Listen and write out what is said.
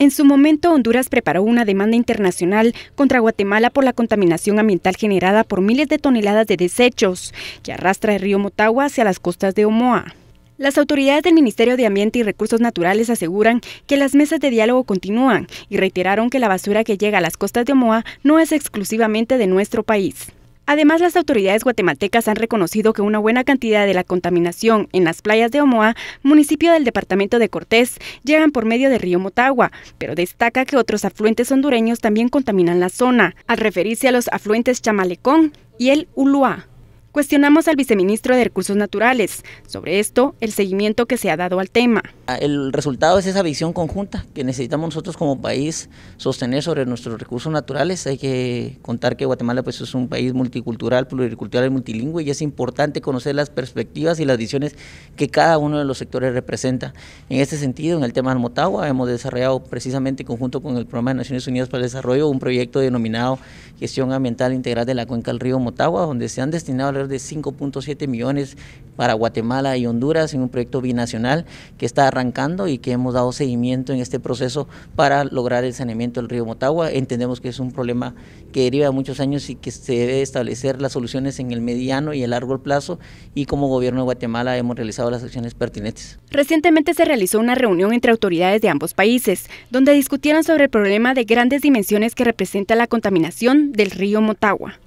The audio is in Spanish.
En su momento, Honduras preparó una demanda internacional contra Guatemala por la contaminación ambiental generada por miles de toneladas de desechos que arrastra el río Motagua hacia las costas de Omoa. Las autoridades del Ministerio de Ambiente y Recursos Naturales aseguran que las mesas de diálogo continúan y reiteraron que la basura que llega a las costas de Omoa no es exclusivamente de nuestro país. Además, las autoridades guatemaltecas han reconocido que una buena cantidad de la contaminación en las playas de Omoa, municipio del departamento de Cortés, llegan por medio del río Motagua, pero destaca que otros afluentes hondureños también contaminan la zona, al referirse a los afluentes Chamalecón y el Uluá. Cuestionamos al viceministro de Recursos Naturales sobre esto, el seguimiento que se ha dado al tema. Ah, el resultado es esa visión conjunta que necesitamos nosotros como país sostener sobre nuestros recursos naturales. Hay que contar que Guatemala pues, es un país multicultural, pluricultural y multilingüe y es importante conocer las perspectivas y las visiones que cada uno de los sectores representa. En este sentido, en el tema de Motagua hemos desarrollado precisamente conjunto con el Programa de Naciones Unidas para el Desarrollo un proyecto denominado gestión ambiental integral de la cuenca del río Motagua, donde se han destinado alrededor de 5.7 millones para Guatemala y Honduras en un proyecto binacional que está arrancando y que hemos dado seguimiento en este proceso para lograr el saneamiento del río Motagua. Entendemos que es un problema que deriva de muchos años y que se debe establecer las soluciones en el mediano y el largo plazo y como gobierno de Guatemala hemos realizado las acciones pertinentes. Recientemente se realizó una reunión entre autoridades de ambos países, donde discutieron sobre el problema de grandes dimensiones que representa la contaminación del río Motagua.